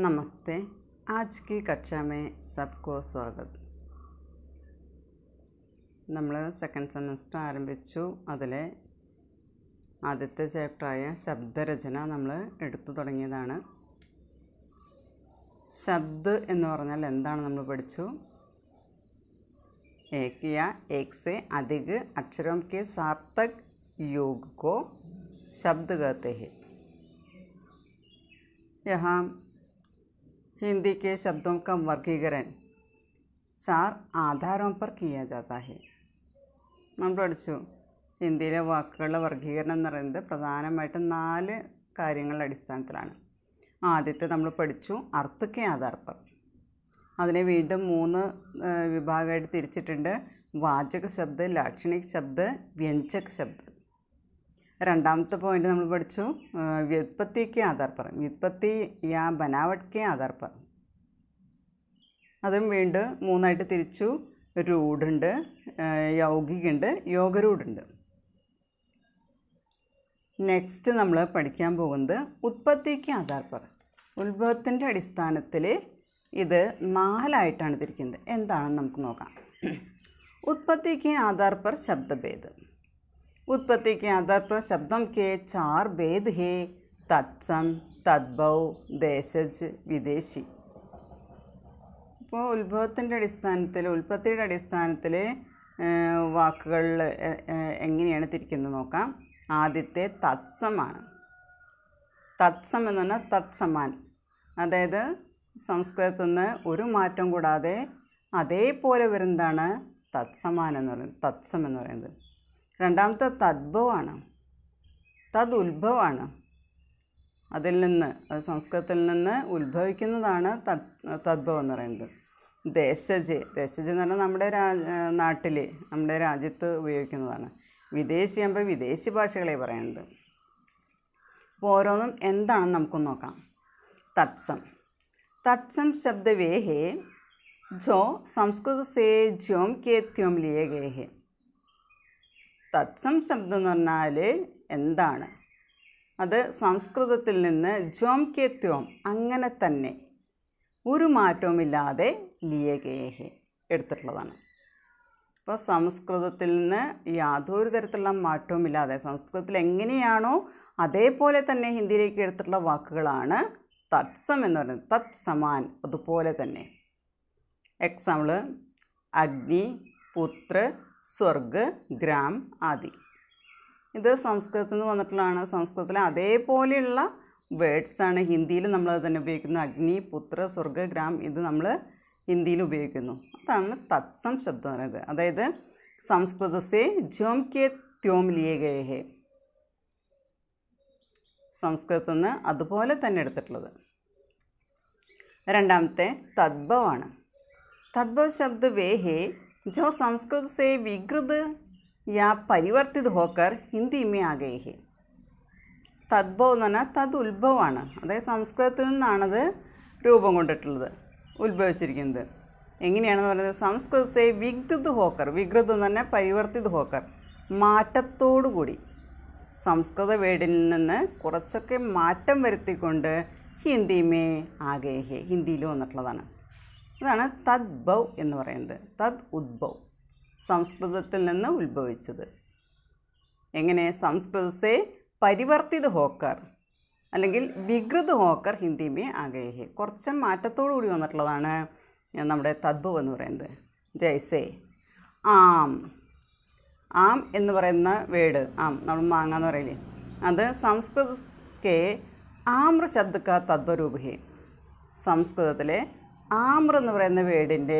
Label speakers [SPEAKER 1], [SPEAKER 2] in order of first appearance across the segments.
[SPEAKER 1] नमस्ते आज की कक्षा में सबको स्वागत നമ്മൾ സെക്കൻഡ് സെമസ്റ്റർ ആരംഭിച്ചു അതിലെ ആദ്യത്തെ ചാപ്റ്ററായ ശബ്ദരചന നമ്മൾ എടുത്തു തുടങ്ങിയതാണ് ശബ്ദ് എന്ന് പറഞ്ഞാൽ എന്താണ് നമ്മൾ പഠിച്ചു एक എക്സ് एक से अधिक अक्षरों के सार्थक योग को शब्द कहते हैं यहाँ हिंदी के शब्दों का वर्गीकरण चार आधारों पर किया जाता है നമ്മൾ പഠിച്ചു ഇന്ത്യയിലെ വാക്കുകളുടെ വർഗീകരണം എന്ന് പറയുന്നത് പ്രധാനമായിട്ടും നാല് കാര്യങ്ങളുടെ അടിസ്ഥാനത്തിലാണ് ആദ്യത്തെ നമ്മൾ പഠിച്ചു അർത്ഥക്കെ ആധാർ പർ അതിനെ വീണ്ടും മൂന്ന് വിഭാഗമായിട്ട് തിരിച്ചിട്ടുണ്ട് വാചക ശബ്ദ് ലാക്ഷണിക് ശബ്ദ് വ്യഞ്ജക് ശബ്ദ് രണ്ടാമത്തെ പോയിന്റ് നമ്മൾ പഠിച്ചു വ്യുത്പത്തിക്ക് കെ ആധാർ പറയും വ്യുത്പത്തി യാ ബനാവട്ട് കെ ആധാർ പറ അതും വീണ്ടും മൂന്നായിട്ട് തിരിച്ചു രൂഢുണ്ട് യൗകികുണ്ട് യോഗരൂഢുണ്ട് നെക്സ്റ്റ് നമ്മൾ പഠിക്കാൻ പോകുന്നത് ഉത്പത്തിക്ക് ആധാർ പറ ഉത്ഭവത്തിൻ്റെ അടിസ്ഥാനത്തിൽ ഇത് നാലായിട്ടാണ് തിരിക്കുന്നത് എന്താണെന്ന് നമുക്ക് നോക്കാം ഉത്പത്തിക്ക് ആധാർ പർ ശബ്ദഭേദം उत्पत्ति के आधार पर शब्दों के चार भेद हैं തത്സം तद्भव ദേശജ് വിദേശി ഇപ്പോൾ ഉത്ഭവത്തിൻ്റെ അടിസ്ഥാനത്തിൽ ഉൽപ്പത്തിയുടെ അടിസ്ഥാനത്തിൽ വാക്കുകൾ എങ്ങനെയാണ് തിരിക്കുന്നത് നോക്കാം ആദ്യത്തെ തത്സമാണ് തത്സം എന്ന് പറഞ്ഞാൽ തത്സമാൻ അതായത് സംസ്കൃതത്തിൽ നിന്ന് ഒരു മാറ്റം കൂടാതെ അതേപോലെ വരുന്നതാണ് തത്സമാൻ എന്ന് പറയുന്നത് തത്സം എന്ന് പറയുന്നത് രണ്ടാമത്തെ തദ്ഭവമാണ് തദ് ഉത്ഭവമാണ് അതിൽ നിന്ന് അത് സംസ്കൃതത്തിൽ നിന്ന് ഉത്ഭവിക്കുന്നതാണ് തദ് തദ്ഭവം എന്ന് പറയുന്നത് ദേശജ് ദേശജ് എന്ന് പറഞ്ഞാൽ നമ്മുടെ രാ നാട്ടിൽ നമ്മുടെ രാജ്യത്ത് ഉപയോഗിക്കുന്നതാണ് വിദേശി ആകുമ്പോൾ വിദേശി ഭാഷകളെ പറയുന്നത് അപ്പോൾ ഓരോന്നും എന്താണെന്ന് നമുക്ക് നോക്കാം തത്സം തത്സം ശബ്ദവേഹേ ജോ സംസ്കൃത സേ ജോം കെ ത്യോം ലിയ ഗേ തത്സം ശബ്ദം എന്ന് പറഞ്ഞാൽ എന്താണ് അത് സംസ്കൃതത്തിൽ നിന്ന് ജോം കെ അങ്ങനെ തന്നെ ഒരു മാറ്റവുമില്ലാതെ ലിയകേഹെ എടുത്തിട്ടുള്ളതാണ് അപ്പോൾ സംസ്കൃതത്തിൽ നിന്ന് യാതൊരു തരത്തിലുള്ള മാറ്റവുമില്ലാതെ സംസ്കൃതത്തിൽ എങ്ങനെയാണോ അതേപോലെ തന്നെ ഹിന്ദിയിലേക്ക് എടുത്തിട്ടുള്ള വാക്കുകളാണ് തത്സം എന്ന് പറയുന്നത് തത് സമാൻ അതുപോലെ തന്നെ എക്സാമ്പിൾ അഗ്നി പുത്ര സ്വർഗ് ഗ്രാം ആദി ഇത് സംസ്കൃതത്തിൽ നിന്ന് വന്നിട്ടുള്ളതാണ് സംസ്കൃതത്തിലെ അതേപോലെയുള്ള വേർഡ്സാണ് ഹിന്ദിയിൽ അത് തന്നെ ഉപയോഗിക്കുന്നത് അഗ്നി പുത്ര സ്വർഗ ഗ്രാം ഇത് നമ്മൾ ഹിന്ദിയിൽ ഉപയോഗിക്കുന്നു അതാണ് തത്സം ശബ്ദം പറയുന്നത് അതായത് സംസ്കൃതസെ ജോം കെ ത്യോം ലിയേ ഗയേ ഹേ സംസ്കൃതത്തിൽ നിന്ന് അതുപോലെ തന്നെ എടുത്തിട്ടുള്ളത് രണ്ടാമത്തെ തദ്ഭവാണ് തദ്ഭവ ശബ്ദ വേ ഹേ जो संस्कृत से विकृत या परिवर्तित होकर हिंदी में आ गई है തദ്ഭവം എന്ന് പറഞ്ഞാൽ തത് ഉത്ഭവമാണ് അതായത് സംസ്കൃതത്തിൽ നിന്നാണത് രൂപം കൊണ്ടിട്ടുള്ളത് ഉത്ഭവിച്ചിരിക്കുന്നത് എങ്ങനെയാണെന്ന് പറയുന്നത് സംസ്കൃതത്തെ വികൃത് ഹോക്കർ വികൃത് എന്ന് തന്നെ പരിവർത്തിത് ഹോക്കർ മാറ്റത്തോടുകൂടി സംസ്കൃത വേടിൽ നിന്ന് കുറച്ചൊക്കെ മാറ്റം വരുത്തിക്കൊണ്ട് ഹിന്ദിമേ ആകെ ഹിന്ദിയിൽ വന്നിട്ടുള്ളതാണ് അതാണ് തദ്ഭവ് എന്ന് പറയുന്നത് തദ് ഉദ്ഭവ് സംസ്കൃതത്തിൽ നിന്ന് ഉത്ഭവിച്ചത് എങ്ങനെ സംസ്കൃതസെ പരിവർത്തിത് ഹോക്കർ അല്ലെങ്കിൽ വികൃത് ഹോക്കർ ഹിന്ദിമേ മേ കുറച്ച് മാറ്റത്തോടു കൂടി വന്നിട്ടുള്ളതാണ് നമ്മുടെ തദ്ഭവ് എന്ന് പറയുന്നത് ജയ്സേ ആം ആം എന്ന് പറയുന്ന വേഡ് ആം നമ്മൾ മാങ്ങ എന്ന് പറയില്ലേ അത് സംസ്കൃതക്കെ ആമ്ര ശബ്ദക്ക തദ്വരൂപഹേ സംസ്കൃതത്തിലെ ആമ്ര എന്ന് പറയുന്ന വേടിൻ്റെ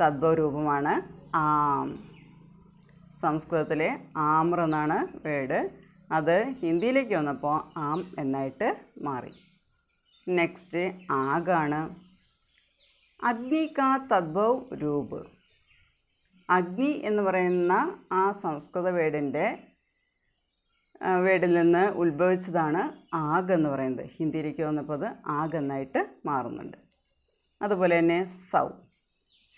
[SPEAKER 1] തദ്വരൂപമാണ് ആം സംസ്കൃതത്തിലെ ആമ്ര എന്നാണ് വേഡ് അത് ഹിന്ദിയിലേക്ക് വന്നപ്പോൾ ആം എന്നായിട്ട് മാറി നെക്സ്റ്റ് ആഗാണ് അഗ്നി കാ തദ്ഭവ് രൂപ് അഗ്നി എന്ന് പറയുന്ന ആ സംസ്കൃത വേടിൻ്റെ വേടിൽ നിന്ന് ഉത്ഭവിച്ചതാണ് ആഗ് എന്ന് പറയുന്നത് ഹിന്ദിയിലേക്ക് വന്നപ്പോൾ അത് ആഗ് എന്നായിട്ട് മാറുന്നുണ്ട് അതുപോലെ തന്നെ സൗ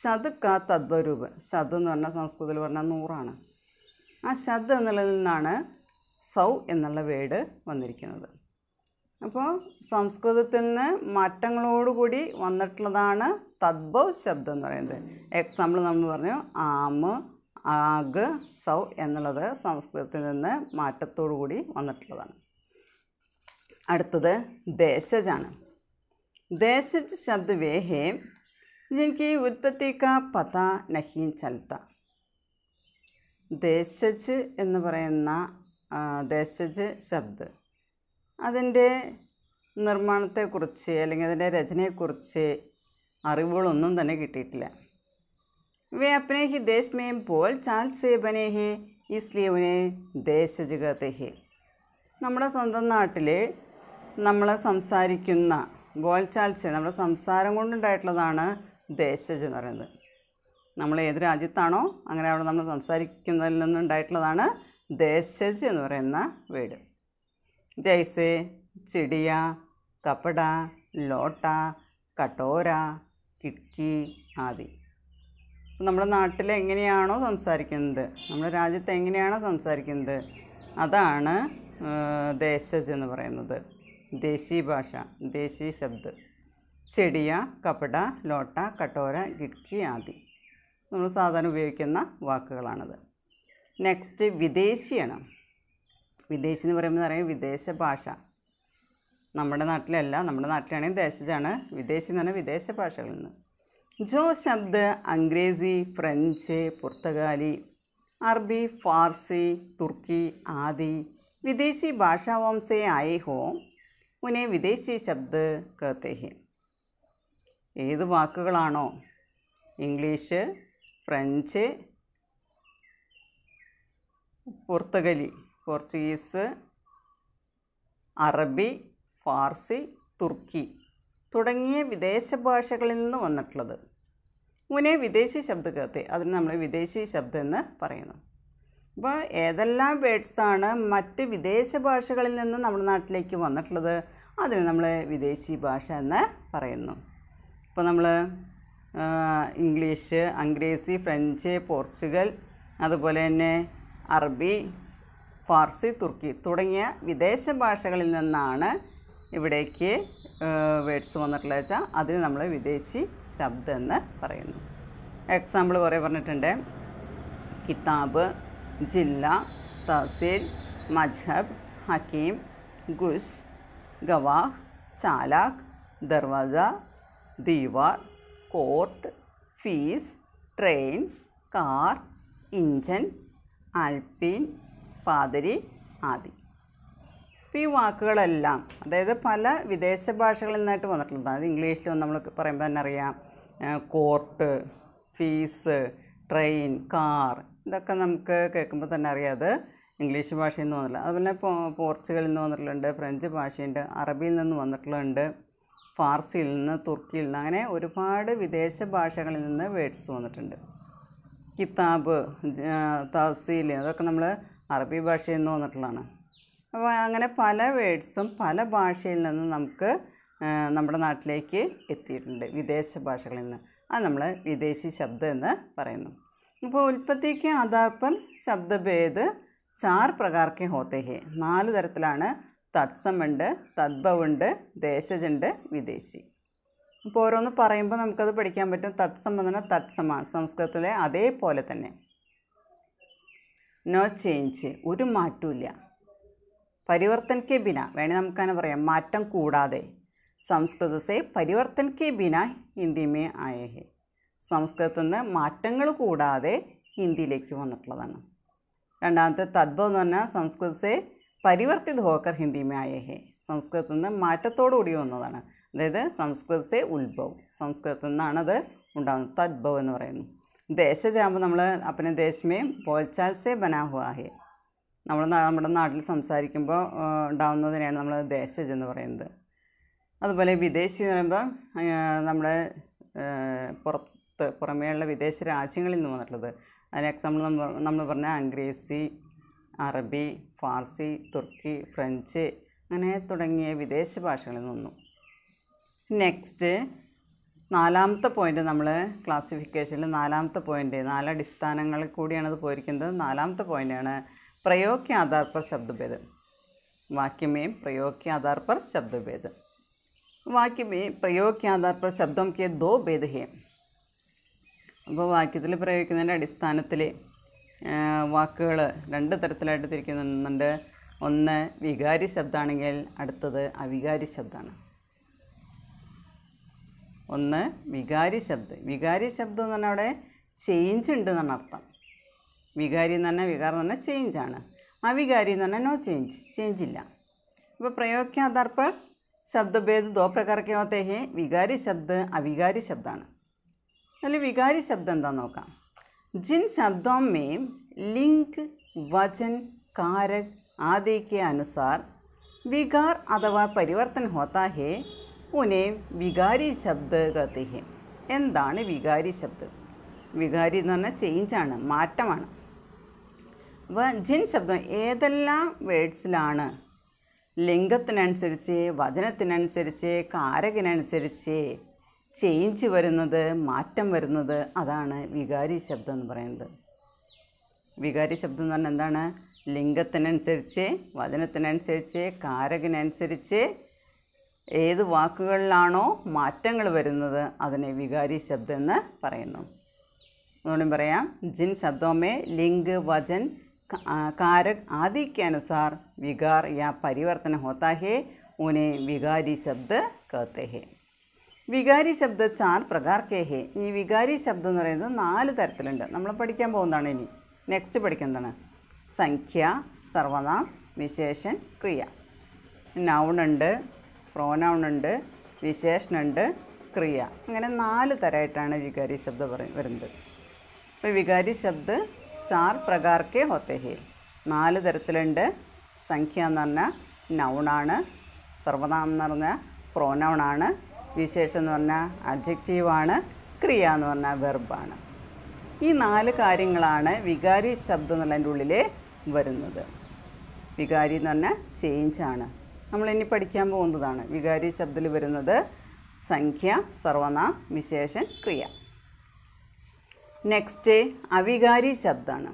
[SPEAKER 1] ശത് ക തദ്വരൂപ് ശത് എന്ന് പറഞ്ഞാൽ സംസ്കൃതത്തിൽ പറഞ്ഞാൽ നൂറാണ് ആ ശത് എന്നുള്ളതിൽ നിന്നാണ് സൗ എന്നുള്ള വേഡ് വന്നിരിക്കുന്നത് അപ്പോൾ സംസ്കൃതത്തിൽ നിന്ന് മാറ്റങ്ങളോടുകൂടി വന്നിട്ടുള്ളതാണ് തദ്ഭവ് ശബ്ദം എന്ന് പറയുന്നത് എക്സാമ്പിൾ നമ്മൾ പറഞ്ഞു ആമ് ആഗ് സൗ എന്നുള്ളത് സംസ്കൃതത്തിൽ നിന്ന് മാറ്റത്തോടു കൂടി വന്നിട്ടുള്ളതാണ് അടുത്തത് ദേശജാണ് देशज शब्द वे हैं जिनकी उत्पत्ति का पता नहीं चलता देशज देशज शब्द അതിൻ്റെ നിർമ്മാണത്തെക്കുറിച്ച് അല്ലെങ്കിൽ അതിൻ്റെ രചനയെക്കുറിച്ച് അറിവുകളൊന്നും തന്നെ കിട്ടിയിട്ടില്ല വേ അപ്നേ ഹി ദേശ്മേം പോൽ ചാൽ സേ ബനെ ഹെ ഇസ്ലിയെ ഉനെ ഹെ നമ്മുടെ സ്വന്തം നാട്ടിൽ നമ്മൾ സംസാരിക്കുന്ന ഗോൾചാൽസ്യം നമ്മുടെ സംസാരം കൊണ്ടുണ്ടായിട്ടുള്ളതാണ് ദേശജ് എന്ന് പറയുന്നത് നമ്മൾ ഏത് രാജ്യത്താണോ അങ്ങനെ അവിടെ നമ്മൾ സംസാരിക്കുന്നതിൽ നിന്നുണ്ടായിട്ടുള്ളതാണ് ദേശജ് എന്ന് പറയുന്ന വീട് ജൈസെ ചിടിയ കപ്പട ലോട്ട കട്ടോര കിടക്കി ആദി നമ്മുടെ നാട്ടിൽ എങ്ങനെയാണോ സംസാരിക്കുന്നത് നമ്മുടെ രാജ്യത്ത് എങ്ങനെയാണോ സംസാരിക്കുന്നത് അതാണ് ദേശജ് എന്ന് പറയുന്നത് देसी ഭാഷ ദേശീ ശബ്ദ ചെടിയ കപട ലോട്ട കട്ടോര ഗിഡ്കി ആദി നമ്മൾ സാധാരണ ഉപയോഗിക്കുന്ന വാക്കുകളാണത് നെക്സ്റ്റ് വിദേശിയാണ് വിദേശി എന്ന് പറയുമ്പോൾ പറയും വിദേശ ഭാഷ നമ്മുടെ നാട്ടിലല്ല നമ്മുടെ നാട്ടിലാണെങ്കിൽ ദേശജാണ് വിദേശി എന്ന് പറഞ്ഞാൽ വിദേശ ഭാഷകളിൽ നിന്ന് ജോ ശബ്ദ് അംഗ്രേസി ഫ്രഞ്ച് പുർത്തഗാലി അറബി ഫാർസി തുർക്കി ആദി വിദേശി ഭാഷാവംസേ ഹോം ഉനെ വിദേശി ശബ്ദ കത്തേഹി ഏത് വാക്കുകളാണോ ഇംഗ്ലീഷ് ഫ്രഞ്ച് പുർത്തഗലി പോർച്ചുഗീസ് അറബി ഫാർസി തുർക്കി തുടങ്ങിയ വിദേശ ഭാഷകളിൽ നിന്ന് വന്നിട്ടുള്ളത് മുനെ വിദേശി ശബ്ദ കത്തെ അതിന് നമ്മൾ വിദേശി ശബ്ദം എന്ന് പറയുന്നു അപ്പോൾ ഏതെല്ലാം വേർഡ്സാണ് മറ്റ് വിദേശ ഭാഷകളിൽ നിന്ന് നമ്മുടെ നാട്ടിലേക്ക് വന്നിട്ടുള്ളത് അതിന് നമ്മൾ വിദേശി ഭാഷ എന്ന് പറയുന്നു ഇപ്പോൾ നമ്മൾ ഇംഗ്ലീഷ് അംഗ്രേസി ഫ്രഞ്ച് പോർച്ചുഗൽ അതുപോലെ തന്നെ അറബി ഫാർസി തുർക്കി തുടങ്ങിയ വിദേശ ഭാഷകളിൽ നിന്നാണ് ഇവിടേക്ക് വേർഡ്സ് വന്നിട്ടുള്ളത് വെച്ചാൽ അതിന് നമ്മൾ വിദേശി ശബ്ദം എന്ന് പറയുന്നു എക്സാമ്പിൾ കുറേ പറഞ്ഞിട്ടുണ്ട് കിതാബ് ജില്ല തഹസിൽ മജ്ഹബ് ഹക്കീം ഗുസ് ഗവാഹ് ചാലാഖ് ദർവാസ ദീവാർ court fees train car engine ആൽപ്പീൻ പാതിരി ആദി അപ്പോൾ ഈ വാക്കുകളെല്ലാം അതായത് പല വിദേശ ഭാഷകളിൽ നിന്നായിട്ട് വന്നിട്ടുള്ളതാണ് അത് ഇംഗ്ലീഷിൽ നമ്മൾ പറയുമ്പോൾ തന്നെ അറിയാം കോർട്ട് ഫീസ് ട്രെയിൻ കാർ ഇതൊക്കെ നമുക്ക് കേൾക്കുമ്പോൾ തന്നെ അറിയാം അത് ഇംഗ്ലീഷ് ഭാഷയിൽ നിന്ന് വന്നിട്ടുള്ള അതുപോലെ പോർച്ചുഗലിൽ നിന്ന് വന്നിട്ടുണ്ട് ഫ്രഞ്ച് ഭാഷയുണ്ട് അറബിയിൽ നിന്ന് വന്നിട്ടുള്ളുണ്ട് ഫാർസിയിൽ നിന്ന് തുർക്കിയിൽ നിന്ന് അങ്ങനെ ഒരുപാട് വിദേശ ഭാഷകളിൽ നിന്ന് വേഡ്സ് വന്നിട്ടുണ്ട് കിതാബ് തഹസീൽ അതൊക്കെ നമ്മൾ അറബി ഭാഷയിൽ നിന്ന് വന്നിട്ടുള്ളതാണ് അപ്പോൾ അങ്ങനെ പല വേഡ്സും പല ഭാഷയിൽ നിന്ന് നമുക്ക് നമ്മുടെ നാട്ടിലേക്ക് എത്തിയിട്ടുണ്ട് വിദേശ ഭാഷകളിൽ നിന്ന് അത് നമ്മൾ വിദേശി ശബ്ദം എന്ന് പറയുന്നു ഇപ്പോൾ ഉൽപ്പത്തിക്ക് ആധാർ ശബ്ദഭേദ് ചാർ പ്രകാർക്ക് ഹോത്തേഹെ നാല് തരത്തിലാണ് തത്സമുണ്ട് തദ്ഭവുണ്ട് ദേശജുണ്ട് വിദേശി ഇപ്പോൾ ഓരോന്ന് പറയുമ്പോൾ നമുക്കത് പഠിക്കാൻ പറ്റും തത്സം എന്ന് പറഞ്ഞാൽ തത്സമ സംസ്കൃതത്തിലെ അതേപോലെ തന്നെ നോ ചേഞ്ച് ഒരു മാറ്റമില്ല പരിവർത്തൻ കെ ബിന വേണമെങ്കിൽ നമുക്കങ്ങനെ പറയാം മാറ്റം കൂടാതെ സംസ്കൃതസേ സേ പരിവർത്തൻ കെ ബിന ഹിന്ദി ആയേഹേ സംസ്കൃതത്തിൽ നിന്ന് മാറ്റങ്ങൾ കൂടാതെ ഹിന്ദിയിലേക്ക് വന്നിട്ടുള്ളതാണ് രണ്ടാമത്തെ തദ്വം എന്ന് പറഞ്ഞാൽ സംസ്കൃതത്തെ പരിവർത്തിത് ഹോക്കർ ഹിന്ദിമയായേ സംസ്കൃതത്തിൽ നിന്ന് മാറ്റത്തോടുകൂടി വന്നതാണ് അതായത് സംസ്കൃതത്തെ ഉത്ഭവം സംസ്കൃതത്തിൽ നിന്നാണത് ഉണ്ടാകുന്നത് തദ്ഭവം എന്ന് പറയുന്നു ദേശജാമ്പ് നമ്മൾ അപ്പനെ ദേശമേ പോൽച്ചാൽസെ ബനാഹുവാഹേ നമ്മൾ നമ്മുടെ നാട്ടിൽ സംസാരിക്കുമ്പോൾ ഉണ്ടാകുന്നതിനെയാണ് നമ്മൾ ദേശജ് എന്ന് പറയുന്നത് അതുപോലെ വിദേശി എന്ന് പറയുമ്പോൾ നമ്മുടെ പുറത്ത് പുറത്ത് പുറമേയുള്ള വിദേശ രാജ്യങ്ങളിൽ നിന്ന് വന്നിട്ടുള്ളത് അതിന് എക്സാമ്പിൾ നമ്മൾ നമ്മൾ പറഞ്ഞ അംഗ്രേസി അറബി ഫാർസി തുർക്കി ഫ്രഞ്ച് അങ്ങനെ തുടങ്ങിയ വിദേശ ഭാഷകളിൽ നിന്നു നെക്സ്റ്റ് നാലാമത്തെ പോയിൻ്റ് നമ്മൾ ക്ലാസിഫിക്കേഷനിൽ നാലാമത്തെ പോയിൻ്റ് നാലടിസ്ഥാനങ്ങളിൽ കൂടിയാണ് അത് പോയിരിക്കുന്നത് നാലാമത്തെ പോയിൻ്റാണ് പ്രയോഗ്യ ആധാർ പർ ശബ്ദഭേദം വാക്യമേം പ്രയോഗ്യ ആധാർ പർ ശബ്ദഭേദം വാക്യമേ പ്രയോഗ്യ ആധാർ പർ ശബ്ദം കെ ദോ ഭേദഹേം അപ്പോൾ വാക്യത്തിൽ പ്രയോഗിക്കുന്നതിൻ്റെ അടിസ്ഥാനത്തിൽ വാക്കുകൾ രണ്ട് തരത്തിലായിട്ട് തിരിക്കുന്നുണ്ട് ഒന്ന് വികാരി ശബ്ദമാണെങ്കിൽ അടുത്തത് അവികാരി ശബ്ദമാണ് ഒന്ന് വികാരി ശബ്ദം വികാരി ശബ്ദം എന്ന് പറഞ്ഞാൽ അവിടെ ചേഞ്ച് ഉണ്ട് എന്നാണ് അർത്ഥം വികാരി എന്ന് പറഞ്ഞാൽ വികാരം എന്ന് പറഞ്ഞാൽ ചേഞ്ചാണ് അവികാരി എന്ന് പറഞ്ഞാൽ നോ ചേഞ്ച് ചേഞ്ച് ഇല്ല ഇപ്പോൾ പ്രയോഗിക്കാതാർപ്പൾ ശബ്ദഭേദ ദോ പ്രകാരക്കോത്തേ വികാരി ശബ്ദ അവികാരി ശബ്ദമാണ് അതിൽ വികാരി ശബ്ദം എന്താന്ന് നോക്കാം ജിൻ ശബ്ദം മേ ലിങ്ക് വചൻ കാരൻ ആദി അനുസാർ വികാർ അഥവാ പരിവർത്തൻ ഹോത്താ ഹേ ഉനെ വികാരി ശബ്ദ കത്തി ഹേ എന്താണ് വികാരി ശബ്ദം വികാരി എന്ന് പറഞ്ഞാൽ ചേഞ്ചാണ് മാറ്റമാണ് അപ്പോൾ ജിൻ ശബ്ദം ഏതെല്ലാം വേഡ്സിലാണ് ലിംഗത്തിനനുസരിച്ച് വചനത്തിനനുസരിച്ച് കാരകനനുസരിച്ച് ചേഞ്ച് വരുന്നത് മാറ്റം വരുന്നത് അതാണ് വികാരി ശബ്ദം എന്ന് പറയുന്നത് വികാരി ശബ്ദം എന്ന് പറഞ്ഞാൽ എന്താണ് ലിംഗത്തിനനുസരിച്ച് വചനത്തിനനുസരിച്ച് കാരകനനുസരിച്ച് ഏത് വാക്കുകളിലാണോ മാറ്റങ്ങൾ വരുന്നത് അതിനെ വികാരി ശബ്ദം എന്ന് പറയുന്നു അതുകൊണ്ടും പറയാം ജിൻ ശബ്ദമേ ലിംഗ് വചൻ കാര ആദിക്കനുസാർ വികാർ യാ പരിവർത്തന ഹോത്താഹേ परिवर्तन വികാരി ശബ്ദ കത്തേഹേ വികാരി ശബ്ദ ചാർ പ്രകാർ ഹെ ഈ വികാരി ശബ്ദം എന്ന് പറയുന്നത് നാല് തരത്തിലുണ്ട് നമ്മൾ പഠിക്കാൻ പോകുന്നതാണ് ഇനി നെക്സ്റ്റ് പഠിക്കുന്നതാണ് സംഖ്യ സർവനാം വിശേഷൻ ക്രിയ നൗണുണ്ട് പ്രോനൗണുണ്ട് വിശേഷനുണ്ട് ക്രിയ അങ്ങനെ നാല് തരമായിട്ടാണ് വികാരി ശബ്ദം പറ വരുന്നത് അപ്പോൾ വികാരി ശബ്ദ ചാർ പ്രകാർ കെ ഹോത്തെ നാല് തരത്തിലുണ്ട് സംഖ്യ എന്ന് പറഞ്ഞാൽ നൗണാണ് സർവനാമെന്ന് എന്ന് പറഞ്ഞാൽ പ്രോനൗണാണ് വിശേഷം എന്ന് പറഞ്ഞാൽ അഡ്ജക്റ്റീവാണ് ക്രിയ എന്ന് പറഞ്ഞാൽ വെർബാണ് ഈ നാല് കാര്യങ്ങളാണ് വികാരി ശബ്ദം എന്നുള്ളതിൻ്റെ ഉള്ളിൽ വരുന്നത് വികാരി എന്ന് പറഞ്ഞാൽ ചേഞ്ചാണ് ഇനി പഠിക്കാൻ പോകുന്നതാണ് വികാരി ശബ്ദത്തിൽ വരുന്നത് സംഖ്യ സർവനാം വിശേഷൻ ക്രിയ നെക്സ്റ്റ് അവികാരി ശബ്ദമാണ്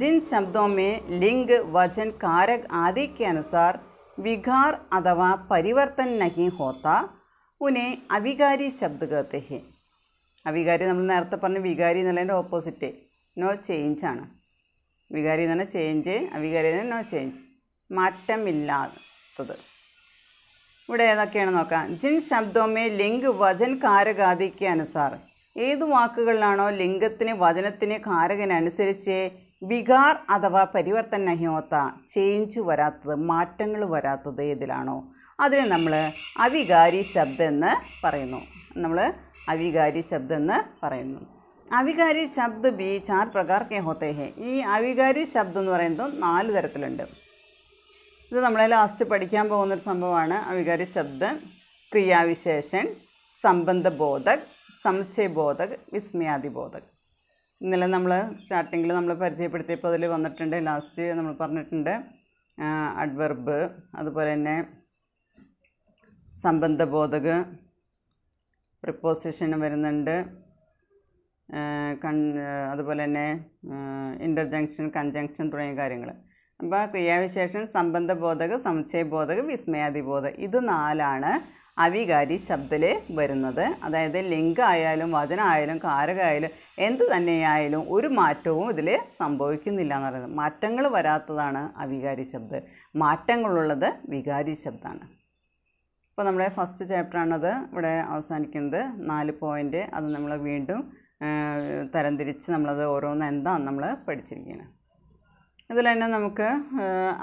[SPEAKER 1] जिन शब्दों में लिंग वजन कारक आदि के अनुसार विकार अथवा परिवर्तन नहीं होता ഉനെ അവികാരി ശബ്ദകത്തെ ഹെ അവികാരി നമ്മൾ നേരത്തെ പറഞ്ഞ വികാരി എന്നുള്ളതിൻ്റെ ഓപ്പോസിറ്റ് നോ ചേഞ്ച് ആണ് വികാരി എന്ന് പറഞ്ഞാൽ ചേഞ്ച് അവികാരി എന്ന് നോ ചേഞ്ച് മാറ്റമില്ലാത്തത് ഇവിടെ ഏതൊക്കെയാണ് നോക്കാം ജിൻ ശബ്ദമേ ലിംഗ് വചൻ കാരകാദിക്ക് അനുസാർ ഏത് വാക്കുകളിലാണോ ലിംഗത്തിന് വചനത്തിന് കാരകനുസരിച്ച് വികാർ അഥവാ പരിവർത്തന ഹ്യോത്ത ചേഞ്ച് വരാത്തത് മാറ്റങ്ങൾ വരാത്തത് ഏതിലാണോ അതിനെ നമ്മൾ അവികാരി ശബ്ദം എന്ന് പറയുന്നു നമ്മൾ അവികാരി ശബ്ദം എന്ന് പറയുന്നു അവികാരി ശബ്ദ ബി ചാർ പ്രകാർ കെ ഹോത്തേ ഹേ ഈ അവികാരി ശബ്ദം എന്ന് പറയുന്നത് നാല് തരത്തിലുണ്ട് ഇത് നമ്മളെ ലാസ്റ്റ് പഠിക്കാൻ പോകുന്നൊരു സംഭവമാണ് അവികാരി ശബ്ദം ക്രിയാവിശേഷൻ സംബന്ധബോധക് സംശയബോധക് വിസ്മയാദിബോധക് ഇന്നലെ നമ്മൾ സ്റ്റാർട്ടിങ്ങിൽ നമ്മൾ പരിചയപ്പെടുത്തിയപ്പോൾ അതിൽ വന്നിട്ടുണ്ട് ലാസ്റ്റ് നമ്മൾ പറഞ്ഞിട്ടുണ്ട് അഡ്വർബ് അതുപോലെ തന്നെ സംബന്ധബോധക പ്രിപ്പോസിഷന് വരുന്നുണ്ട് കൺ അതുപോലെ തന്നെ ഇൻ്റർജങ്ഷൻ കൺജങ്ഷൻ തുടങ്ങിയ കാര്യങ്ങൾ അപ്പോൾ ക്രിയാവിശേഷം സംബന്ധബോധക സംശയബോധക വിസ്മയാതിബോധക ഇത് നാലാണ് അവികാരി ശബ്ദത്തിൽ വരുന്നത് അതായത് ലിംഗമായാലും വചനമായാലും കാരകമായാലും എന്ത് തന്നെയായാലും ഒരു മാറ്റവും ഇതിൽ സംഭവിക്കുന്നില്ല എന്ന് പറയുന്നത് മാറ്റങ്ങൾ വരാത്തതാണ് അവികാരി ശബ്ദം മാറ്റങ്ങളുള്ളത് വികാരി ശബ്ദമാണ് അപ്പോൾ നമ്മുടെ ഫസ്റ്റ് ചാപ്റ്ററാണത് ഇവിടെ അവസാനിക്കുന്നത് നാല് പോയിൻ്റ് അത് നമ്മൾ വീണ്ടും തരംതിരിച്ച് നമ്മളത് ഓരോന്ന് എന്താണ് നമ്മൾ പഠിച്ചിരിക്കുന്നത് ഇതിൽ തന്നെ നമുക്ക്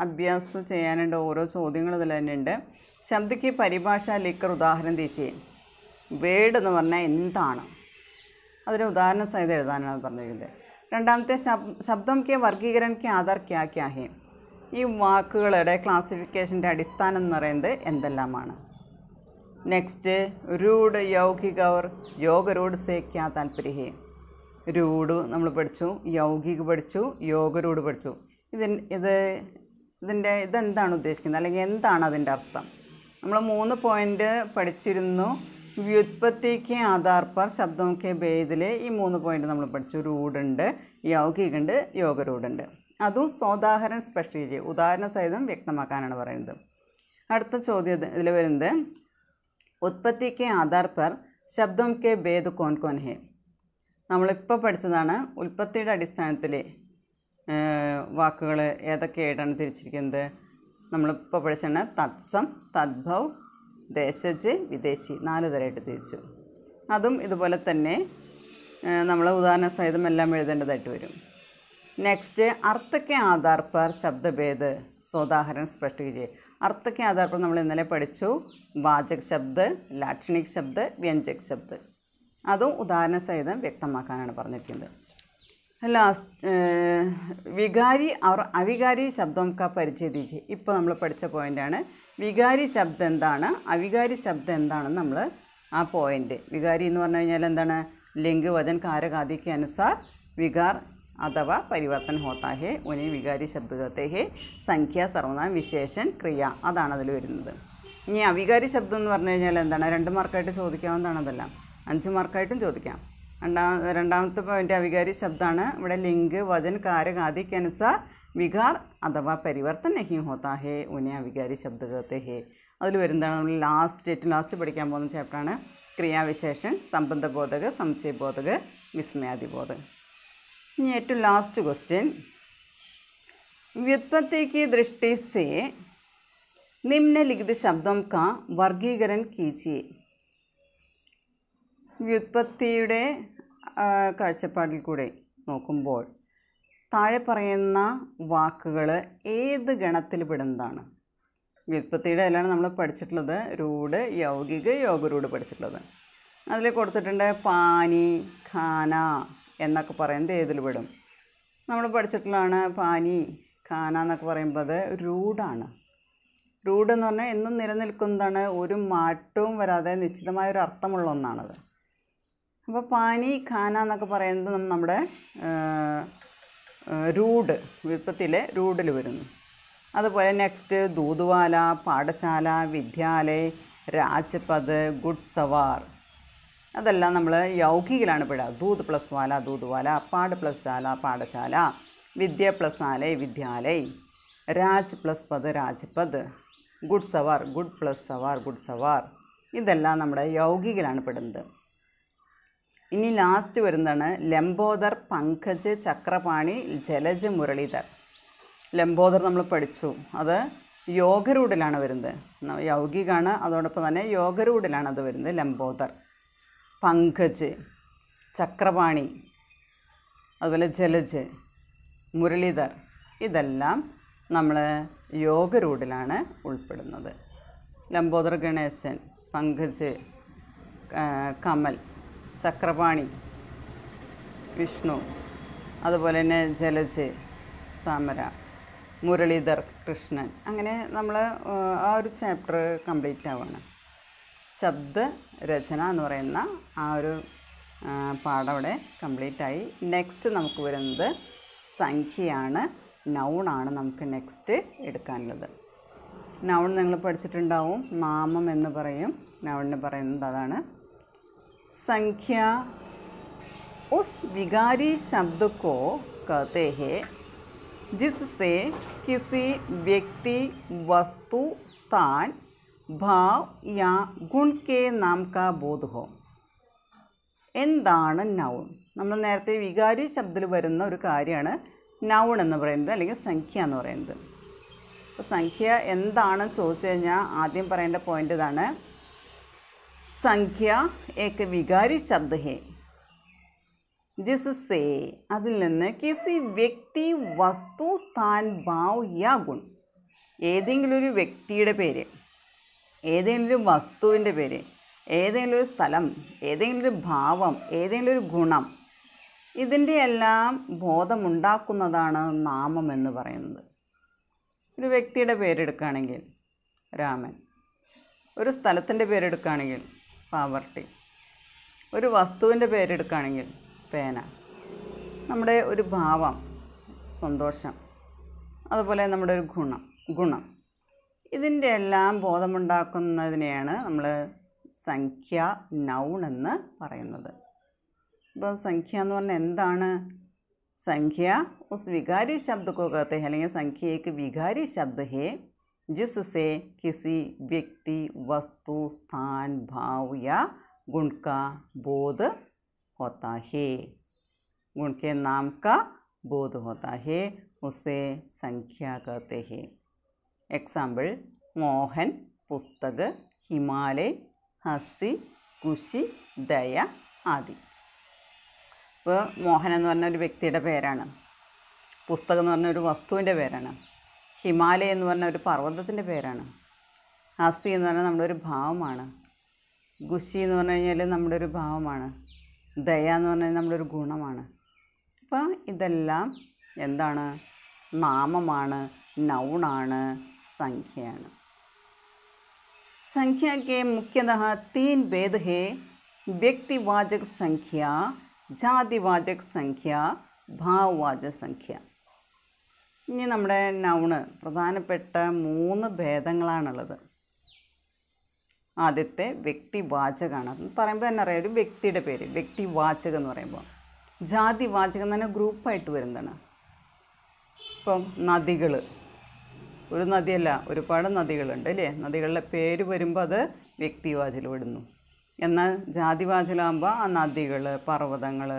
[SPEAKER 1] അഭ്യാസം ചെയ്യാനുണ്ട് ഓരോ ചോദ്യങ്ങൾ ഇതിൽ തന്നെ ഉണ്ട് ശബ്ദയ്ക്ക് പരിഭാഷ ലിക്കർ ഉദാഹരണം തിരിച്ച് വേഡ് എന്ന് പറഞ്ഞാൽ എന്താണ് അതിന് ഉദാഹരണ സഹിതം എഴുതാനാണ് പറഞ്ഞിരിക്കുന്നത് രണ്ടാമത്തെ ശബ്ദം കെ വർഗീകരണ കെ ആധാർ ക്യാ ക്യാ ഈ വാക്കുകളുടെ ക്ലാസിഫിക്കേഷൻ്റെ അടിസ്ഥാനം എന്ന് പറയുന്നത് എന്തെല്ലാമാണ് നെക്സ്റ്റ് रूड यौगिक അവർ योग रूड से क्या ताല്പര്യ है നമ്മൾ പഠിച്ചു യൗകിക് പഠിച്ചു യോഗരൂഡ് പഠിച്ചു ഇതിൻ ഇത് ഇതിൻ്റെ ഇതെന്താണ് ഉദ്ദേശിക്കുന്നത് അല്ലെങ്കിൽ എന്താണ് അതിൻ്റെ അർത്ഥം നമ്മൾ മൂന്ന് പോയിൻ്റ് പഠിച്ചിരുന്നു വ്യുത്പത്തിക്ക് ആധാർ പർ ശബ്ദമൊക്കെ ഭേദിൽ ഈ മൂന്ന് പോയിൻ്റ് നമ്മൾ പഠിച്ചു രൂഢുണ്ട് യൗകികുണ്ട് യോഗരൂഡുണ്ട് അതും സോദാഹരൻ സ്പെഷ്യലി ഉദാഹരണ സഹിതം വ്യക്തമാക്കാനാണ് പറയുന്നത് അടുത്ത ചോദ്യം ഇതിൽ വരുന്നത് ഉത്പത്തി കെ ആധാർ പർ ശബ്ദം കെ ഭേദ് കോൺ കോൺ ഹെ നമ്മളിപ്പോൾ പഠിച്ചതാണ് ഉൽപ്പത്തിയുടെ അടിസ്ഥാനത്തിൽ വാക്കുകൾ ഏതൊക്കെയായിട്ടാണ് തിരിച്ചിരിക്കുന്നത് നമ്മളിപ്പോൾ പഠിച്ചാണ് തത്സം തദ്ഭവ് ദേശജ് വിദേശി നാല് തരമായിട്ട് തിരിച്ചു അതും ഇതുപോലെ തന്നെ നമ്മൾ ഉദാഹരണ സഹിതം എല്ലാം എഴുതേണ്ടതായിട്ട് വരും നെക്സ്റ്റ് അർത്ഥക്കെ ആധാർ പർ ശബ്ദഭേദ് സോദാഹരൻ സ്പഷ്ടിക്കുക അർത്ഥക്കെ ആധാർ പർ നമ്മൾ ഇന്നലെ പഠിച്ചു വാചക ശബ്ദ് ലാക്ഷണിക് ശബ്ദ് വ്യഞ്ജക് ശബ്ദ് അതും ഉദാഹരണ സഹിതം വ്യക്തമാക്കാനാണ് പറഞ്ഞിരിക്കുന്നത് ലാസ്റ്റ് വികാരി അവർ അവികാരി ശബ്ദം കാ പരിചയ ദീജി ഇപ്പോൾ നമ്മൾ പഠിച്ച പോയിൻ്റാണ് വികാരി ശബ്ദം എന്താണ് അവികാരി ശബ്ദം എന്താണെന്ന് നമ്മൾ ആ പോയിൻ്റ് വികാരി എന്ന് പറഞ്ഞു കഴിഞ്ഞാൽ എന്താണ് ലിംഗ് വചൻ കാരകാതിക്ക് അനുസാർ വികാർ അഥവാ പരിവർത്തൻ ഹോത്താഹേ ഉനി വികാരി ശബ്ദത്തെ ഹേ സംഖ്യ സർവനാം വിശേഷൻ ക്രിയ അതാണ് അതിൽ വരുന്നത് ഇനി അവികാരി ശബ്ദം എന്ന് പറഞ്ഞു കഴിഞ്ഞാൽ എന്താണ് രണ്ട് മാർക്കായിട്ട് ചോദിക്കാവുന്നതാണ് അതെല്ലാം അഞ്ച് മാർക്കായിട്ടും ചോദിക്കാം രണ്ടാം രണ്ടാമത്തെ പോയിന്റ് അവികാരി ശബ്ദമാണ് ഇവിടെ ലിംഗ് വചൻ കാരക ആദിക്കനുസാർ വികാർ അഥവാ പരിവർത്തൻ നഹീം ഹോത്താ ഹേ ഉനെ അവികാരി ശബ്ദ കേത്തെ ഹേ അതിൽ വരുന്നതാണ് നമ്മൾ ലാസ്റ്റ് ഏറ്റവും ലാസ്റ്റ് പഠിക്കാൻ പോകുന്ന ചാപ്റ്ററാണ് ക്രിയാവിശേഷൻ സംബന്ധബോധക സംശയബോധക വിസ്മയാദിബോധക ഇനി ഏറ്റവും ലാസ്റ്റ് ക്വസ്റ്റ്യൻ വ്യുത്പത്തിക്ക് ദൃഷ്ടി സേ निम्नलिखित शब्दों का वर्गीकरण कीजिए വ്യുത്പത്തിയുടെ കാഴ്ചപ്പാടിൽ കൂടെ നോക്കുമ്പോൾ താഴെ പറയുന്ന വാക്കുകൾ ഏത് ഗണത്തിൽ പെടുന്നതാണ് വ്യുത്പത്തിയുടെ അതിലാണ് നമ്മൾ പഠിച്ചിട്ടുള്ളത് രൂഢ് യൗകിക യോഗരൂഢ് പഠിച്ചിട്ടുള്ളത് അതിൽ കൊടുത്തിട്ടുണ്ട് പാനി ഖാന എന്നൊക്കെ പറയുന്നത് ഏതിൽ പെടും നമ്മൾ പഠിച്ചിട്ടുള്ളതാണ് പാനി ഖാന എന്നൊക്കെ പറയുമ്പോൾ അത് രൂഢാണ് റൂഡ് എന്ന് പറഞ്ഞാൽ എന്നും നിലനിൽക്കുന്നതാണ് ഒരു മാറ്റവും വരാതെ നിശ്ചിതമായ ഒരു അർത്ഥമുള്ള ഒന്നാണത് അപ്പോൾ പാനി ഖാന എന്നൊക്കെ പറയുന്നത് നമ്മുടെ റൂഡ് വിൽപ്പത്തിലെ റൂഡിൽ വരുന്നു അതുപോലെ നെക്സ്റ്റ് ദൂതുവാല പാഠശാല വിദ്യാലയ രാജപദ് ഗുഡ് സവാർ അതെല്ലാം നമ്മൾ യൗകികയിലാണ് പെടുക ദൂത് പ്ലസ് വാല ദൂതുവാല പാട് പ്ലസ് ശാല പാഠശാല വിദ്യ പ്ലസ് ആലയ വിദ്യാലയ രാജ് പ്ലസ് പദ് രാജ്പദ് ഗുഡ് സവാർ ഗുഡ് പ്ലസ് സവാർ ഗുഡ് സവാർ ഇതെല്ലാം നമ്മുടെ യൗകികളാണ് പെടുന്നത് ഇനി ലാസ്റ്റ് വരുന്നതാണ് ലംബോദർ പങ്കജ് ചക്രപാണി ജലജ് മുരളീധർ ലംബോദർ നമ്മൾ പഠിച്ചു അത് യോഗരൂടിലാണ് വരുന്നത് യൗകികാണ് അതോടൊപ്പം തന്നെ യോഗരൂടിലാണ് അത് വരുന്നത് ലംബോദർ പങ്കജ് ചക്രപാണി അതുപോലെ ജലജ് മുരളീധർ ഇതെല്ലാം നമ്മൾ യോഗരൂഢിലാണ് ഉൾപ്പെടുന്നത് ലംബോദർ ഗണേശൻ പങ്കജ് കമൽ ചക്രപാണി വിഷ്ണു അതുപോലെ തന്നെ ജലജ് താമര മുരളീധർ കൃഷ്ണൻ അങ്ങനെ നമ്മൾ ആ ഒരു ചാപ്റ്റർ കംപ്ലീറ്റ് ആവുകയാണ് ശബ്ദ രചന എന്ന് പറയുന്ന ആ ഒരു പാഠം അവിടെ കംപ്ലീറ്റ് ആയി നെക്സ്റ്റ് നമുക്ക് വരുന്നത് സംഖ്യയാണ് നൗണാണ് നമുക്ക് നെക്സ്റ്റ് എടുക്കാനുള്ളത് നൗൺ നിങ്ങൾ പഠിച്ചിട്ടുണ്ടാവും നാമം എന്ന് പറയും നൗണിന് പറയുന്നത് അതാണ് സംഖ്യ ഉസ് വികാരി ശബ്ദക്കോ कहते हैं जिससे किसी व्यक्ति वस्तु स्थान ഭാവ് യാ ഗുൺ കെ നാം കാ ബോധ എന്താണ് നൗൺ നമ്മൾ നേരത്തെ വികാരി ശബ്ദത്തിൽ വരുന്ന ഒരു കാര്യമാണ് നൗൺ എന്ന് പറയുന്നത് അല്ലെങ്കിൽ സംഖ്യ എന്ന് പറയുന്നത് അപ്പോൾ സംഖ്യ എന്താണെന്ന് ചോദിച്ചു കഴിഞ്ഞാൽ ആദ്യം പറയേണ്ട പോയിൻ്റ് ഇതാണ് സംഖ്യ ഏക്ക് വികാരി ശബ്ദ ഹേ സേ അതിൽ നിന്ന് കിസി വ്യക്തി വസ്തു സ്ഥാൻ ഭാവ് യാ ഗുൺ ഏതെങ്കിലും ഒരു വ്യക്തിയുടെ പേര് ഏതെങ്കിലും ഒരു വസ്തുവിൻ്റെ പേര് ഏതെങ്കിലും ഒരു സ്ഥലം ഏതെങ്കിലും ഒരു ഭാവം ഏതെങ്കിലും ഒരു ഗുണം ഇതിൻ്റെ എല്ലാം ബോധമുണ്ടാക്കുന്നതാണ് നാമം എന്ന് പറയുന്നത് ഒരു വ്യക്തിയുടെ പേരെടുക്കുകയാണെങ്കിൽ രാമൻ ഒരു സ്ഥലത്തിൻ്റെ പേരെടുക്കുകയാണെങ്കിൽ പാവർട്ടി ഒരു വസ്തുവിൻ്റെ പേരെടുക്കുകയാണെങ്കിൽ പേന നമ്മുടെ ഒരു ഭാവം സന്തോഷം അതുപോലെ നമ്മുടെ ഒരു ഗുണം ഗുണം ഇതിൻ്റെ എല്ലാം ബോധമുണ്ടാക്കുന്നതിനെയാണ് നമ്മൾ സംഖ്യ നൗൺ എന്ന് പറയുന്നത് संख्या संख्या उस विकारी शब्द को कहते हैं लेकिन संख्या एक विकारी शब्द है जिससे किसी व्यक्ति वस्तु स्थान भाव या गुण का बोध होता है गुण के नाम का बोध होता है उसे संख्या कहते हैं एग्जाम्पल मोहन पुस्तक हिमालय हसी खुशी दया आदि ഇപ്പോൾ മോഹൻ എന്ന് പറഞ്ഞ ഒരു വ്യക്തിയുടെ പേരാണ് പുസ്തകം എന്ന് പറഞ്ഞ ഒരു വസ്തുവിൻ്റെ പേരാണ് ഹിമാലയ എന്ന് പറഞ്ഞ ഒരു പർവ്വതത്തിൻ്റെ പേരാണ് ഹസ്തി എന്ന് പറഞ്ഞാൽ നമ്മുടെ ഒരു ഭാവമാണ് ഗുശി എന്ന് പറഞ്ഞു കഴിഞ്ഞാൽ നമ്മുടെ ഒരു ഭാവമാണ് ദയ എന്ന് പറഞ്ഞാൽ നമ്മുടെ ഒരു ഗുണമാണ് അപ്പോൾ ഇതെല്ലാം എന്താണ് നാമമാണ് നൗണാണ് സംഖ്യയാണ് संख्या മുഖ്യത मुख्यतः तीन भेद है व्यक्तिवाचक संख्या ജാതിവാചക സംഖ്യ ഭാവവാചക സംഖ്യ ഇനി നമ്മുടെ നൗണ് പ്രധാനപ്പെട്ട മൂന്ന് ഭേദങ്ങളാണുള്ളത് ആദ്യത്തെ വ്യക്തിവാചകമാണ് എന്ന് പറയുമ്പോൾ തന്നെ അറിയാം ഒരു വ്യക്തിയുടെ പേര് വ്യക്തിവാചകം എന്ന് പറയുമ്പോൾ ജാതിവാചകം തന്നെ ഗ്രൂപ്പായിട്ട് വരുന്നതാണ് ഇപ്പം നദികൾ ഒരു നദിയല്ല ഒരുപാട് നദികളുണ്ട് അല്ലേ നദികളുടെ പേര് വരുമ്പോൾ അത് വ്യക്തിവാചകം വിടുന്നു എന്നാൽ ജാതി ജാതിവാതിലാകുമ്പോൾ ആ നദികൾ പർവ്വതങ്ങൾ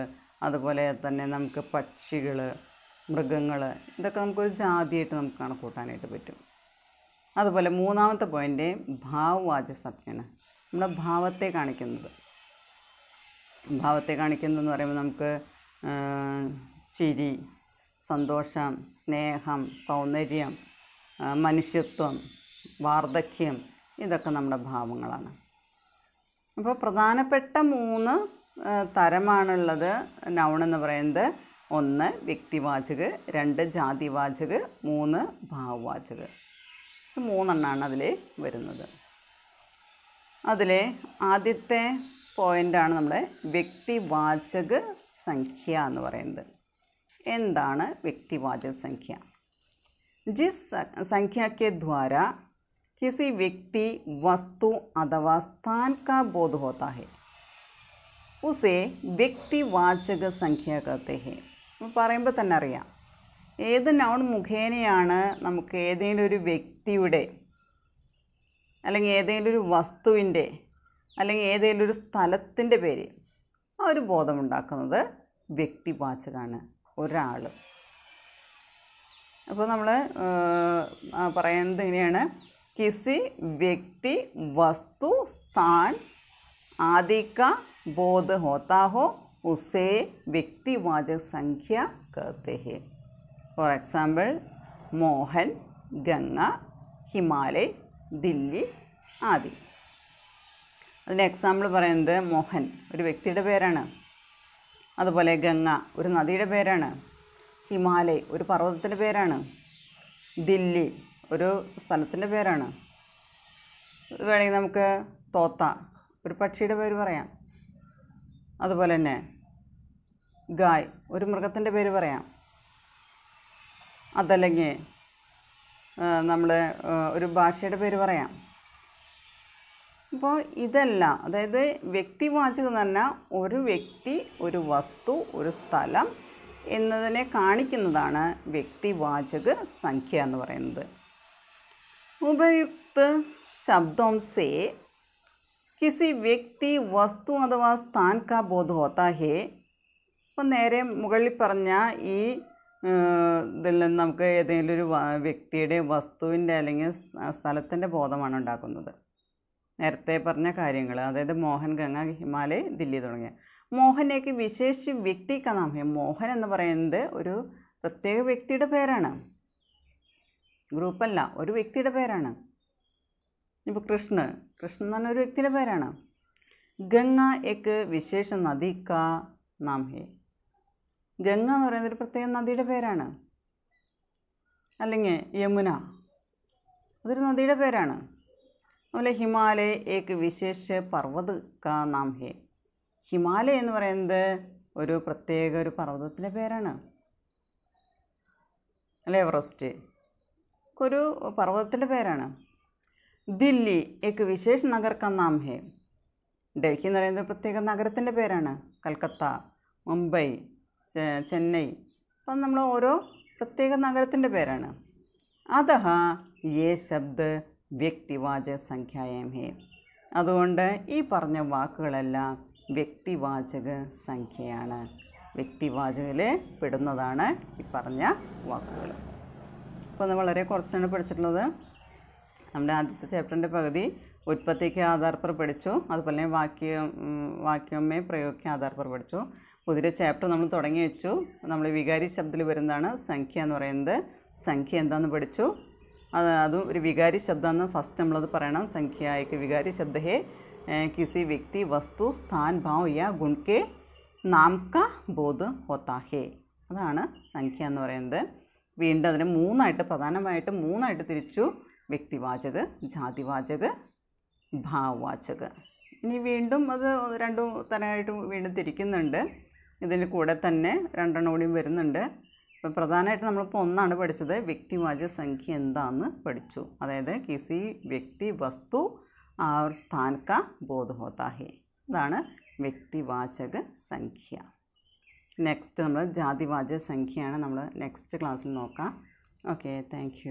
[SPEAKER 1] അതുപോലെ തന്നെ നമുക്ക് പക്ഷികൾ മൃഗങ്ങൾ ഇതൊക്കെ നമുക്കൊരു ജാതിയായിട്ട് നമുക്ക് കണക്കൂട്ടാനായിട്ട് പറ്റും അതുപോലെ മൂന്നാമത്തെ പോയിൻ്റ് ഭാവവാച സംജ്ഞയാണ് നമ്മുടെ ഭാവത്തെ കാണിക്കുന്നത് ഭാവത്തെ കാണിക്കുന്നതെന്ന് പറയുമ്പോൾ നമുക്ക് ചിരി സന്തോഷം സ്നേഹം സൗന്ദര്യം മനുഷ്യത്വം വാർദ്ധക്യം ഇതൊക്കെ നമ്മുടെ ഭാവങ്ങളാണ് അപ്പോൾ പ്രധാനപ്പെട്ട മൂന്ന് തരമാണുള്ളത് നൗൺ എന്ന് പറയുന്നത് ഒന്ന് വ്യക്തിവാചക് രണ്ട് ജാതിവാചക് മൂന്ന് ഭാവവാചക് മൂന്നെണ്ണമാണ് അതിൽ വരുന്നത് അതിലെ ആദ്യത്തെ പോയിൻ്റാണ് നമ്മുടെ വ്യക്തിവാചക സംഖ്യ എന്ന് പറയുന്നത് എന്താണ് വ്യക്തിവാചക സംഖ്യ ജിസ് സംഖ്യയ്ക്ക് ദ്വാര किसी व्यक्ति वस्तु अथवा स्थान का बोध होता है उसे വ്യക്തിവാചക സംഖ്യ കത്തേഹ് പറയുമ്പോൾ തന്നെ അറിയാം ഏത് നൗൺ മുഖേനയാണ് നമുക്ക് ഏതെങ്കിലും ഒരു വ്യക്തിയുടെ അല്ലെങ്കിൽ ഏതെങ്കിലും ഒരു വസ്തുവിൻ്റെ അല്ലെങ്കിൽ ഏതെങ്കിലും ഒരു സ്ഥലത്തിൻ്റെ പേര് ആ ഒരു ബോധമുണ്ടാക്കുന്നത് വ്യക്തിവാചകമാണ് ഒരാൾ അപ്പോൾ നമ്മൾ പറയുന്നത് ഇങ്ങനെയാണ് किसी व्यक्ति वस्तु स्थान आदि का बोध होता हो उसे व्यक्तिवाचक संख्या कहते हैं फॉर एग्जाम्पल मोहन गंगा ഹിമാലയ് ദില്ലി ആദി അതിന് എക്സാമ്പിൾ പറയുന്നത് മോഹൻ ഒരു വ്യക്തിയുടെ പേരാണ് അതുപോലെ ഗംഗ ഒരു നദിയുടെ പേരാണ് ഹിമാലയ് ഒരു പർവ്വതത്തിൻ്റെ പേരാണ് ദില്ലി ഒരു സ്ഥലത്തിൻ്റെ പേരാണ് വേണമെങ്കിൽ നമുക്ക് തോത്ത ഒരു പക്ഷിയുടെ പേര് പറയാം അതുപോലെ തന്നെ ഗായ് ഒരു മൃഗത്തിൻ്റെ പേര് പറയാം അതല്ലെങ്കിൽ നമ്മൾ ഒരു ഭാഷയുടെ പേര് പറയാം അപ്പോൾ ഇതെല്ലാം അതായത് വ്യക്തിവാചകം തന്നെ ഒരു വ്യക്തി ഒരു വസ്തു ഒരു സ്ഥലം എന്നതിനെ കാണിക്കുന്നതാണ് വ്യക്തിവാചക സംഖ്യ എന്ന് പറയുന്നത് ഉപയുക്ത ശബ്ദം से किसी വ്യക്തി വസ്തു അഥവാ സ്ഥാൻ കാ ബോധ ഹോത്താ ഹേ ഇപ്പം നേരെ മുകളിൽ പറഞ്ഞ ഈ ഇതിൽ നിന്ന് നമുക്ക് ഏതെങ്കിലും ഒരു വ്യക്തിയുടെ വസ്തുവിൻ്റെ അല്ലെങ്കിൽ സ്ഥലത്തിൻ്റെ ബോധമാണ് ഉണ്ടാക്കുന്നത് നേരത്തെ പറഞ്ഞ കാര്യങ്ങൾ അതായത് മോഹൻ ഗംഗ ഹിമാലയ ദില്ലി തുടങ്ങിയ മോഹനേക്ക് വിശേഷിച്ച് വ്യക്തി കനാം മോഹൻ എന്ന് പറയുന്നത് ഒരു പ്രത്യേക വ്യക്തിയുടെ പേരാണ് ഗ്രൂപ്പല്ല ഒരു വ്യക്തിയുടെ പേരാണ് ഇപ്പോൾ കൃഷ്ണ കൃഷ്ണൻ എന്ന് പറഞ്ഞ ഒരു വ്യക്തിയുടെ പേരാണ് ഗംഗ എക്ക് വിശേഷ നദി കാ നാം ഹേ ഗംഗ എന്ന് പറയുന്നത് ഒരു പ്രത്യേക നദിയുടെ പേരാണ് അല്ലെങ്കിൽ യമുന അതൊരു നദിയുടെ പേരാണ് അതുപോലെ ഹിമാലയ ഏക്ക് വിശേഷ പർവ്വത കാ നാം ഹേ ഹിമാലയ എന്ന് പറയുന്നത് ഒരു പ്രത്യേക ഒരു പർവ്വതത്തിൻ്റെ പേരാണ് അല്ലേ എവറസ്റ്റ് ഒരു പർവ്വതത്തിൻ്റെ പേരാണ് ദില്ലി ഏക്ക് വിശേഷ നഗർ ക നാം ഹേ ഡൽഹി എന്ന് പറയുന്നത് പ്രത്യേക നഗരത്തിൻ്റെ പേരാണ് കൽക്കത്ത മുംബൈ ചെന്നൈ അപ്പം നമ്മൾ ഓരോ പ്രത്യേക നഗരത്തിൻ്റെ പേരാണ് അതഹ ഏ ശബ്ദ വ്യക്തിവാച സംഖ്യായം ഹേ അതുകൊണ്ട് ഈ പറഞ്ഞ വാക്കുകളെല്ലാം വ്യക്തിവാചക സംഖ്യയാണ് വ്യക്തിവാചകയിൽ പെടുന്നതാണ് ഈ പറഞ്ഞ വാക്കുകൾ അപ്പോൾ വളരെ കുറച്ചാണ് പഠിച്ചിട്ടുള്ളത് നമ്മുടെ ആദ്യത്തെ ചാപ്റ്ററിൻ്റെ പകുതി ഉത്പത്തിക്ക് ആധാർപ്പർ പഠിച്ചു അതുപോലെ തന്നെ വാക്യം വാക്യമ്മേ പ്രയോഗയ്ക്ക് ആധാർപ്പർ പഠിച്ചു പുതിയ ചാപ്റ്റർ നമ്മൾ തുടങ്ങി വെച്ചു നമ്മൾ വികാരി ശബ്ദത്തിൽ വരുന്നതാണ് സംഖ്യ എന്ന് പറയുന്നത് സംഖ്യ എന്താണെന്ന് പഠിച്ചു അത് അതും ഒരു വികാരി ശബ്ദമെന്ന് ഫസ്റ്റ് നമ്മളത് പറയണം സംഖ്യയ്ക്ക് വികാരി ശബ്ദഹേ കിസി വ്യക്തി വസ്തു സ്ഥാൻ ഭാവ യാ ഗുൺകെ നാംക കാ ബോധ് ഹോത്താ അതാണ് സംഖ്യ എന്ന് പറയുന്നത് വീണ്ടും അതിനെ മൂന്നായിട്ട് പ്രധാനമായിട്ട് മൂന്നായിട്ട് തിരിച്ചു വ്യക്തിവാചക് ജാതിവാചക് ഭാവവാചക് ഇനി വീണ്ടും അത് രണ്ടു തരമായിട്ട് വീണ്ടും തിരിക്കുന്നുണ്ട് ഇതിന് കൂടെ തന്നെ രണ്ടെണ്ണം കൂടിയും വരുന്നുണ്ട് ഇപ്പം പ്രധാനമായിട്ട് നമ്മളിപ്പോൾ ഒന്നാണ് പഠിച്ചത് വ്യക്തിവാചക സംഖ്യ എന്താണെന്ന് പഠിച്ചു അതായത് കിസി വ്യക്തി വസ്തു ആർ സ്ഥാനക്ക കാ അതാണ് വ്യക്തിവാചക സംഖ്യ നെക്സ്റ്റ് നമ്മൾ ജാതിവാചക സംഖ്യയാണ് നമ്മൾ നെക്സ്റ്റ് ക്ലാസ്സിൽ നോക്കാം ഓക്കെ താങ്ക്